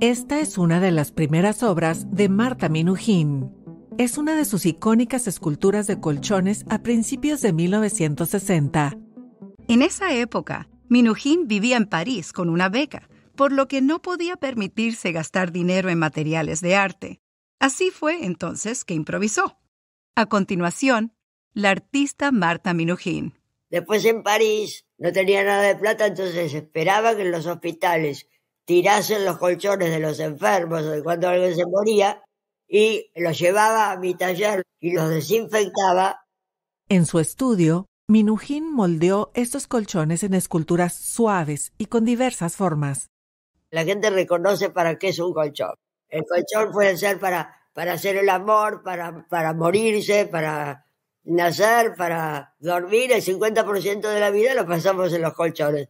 Esta es una de las primeras obras de Marta Minujín. Es una de sus icónicas esculturas de colchones a principios de 1960. En esa época, Minujín vivía en París con una beca, por lo que no podía permitirse gastar dinero en materiales de arte. Así fue entonces que improvisó. A continuación, la artista Marta Minujín. Después en París no tenía nada de plata, entonces esperaba que en los hospitales tirase los colchones de los enfermos o de cuando alguien se moría y los llevaba a mi taller y los desinfectaba. En su estudio, Minujín moldeó estos colchones en esculturas suaves y con diversas formas. La gente reconoce para qué es un colchón. El colchón puede ser para, para hacer el amor, para, para morirse, para nacer, para dormir. El 50% de la vida lo pasamos en los colchones.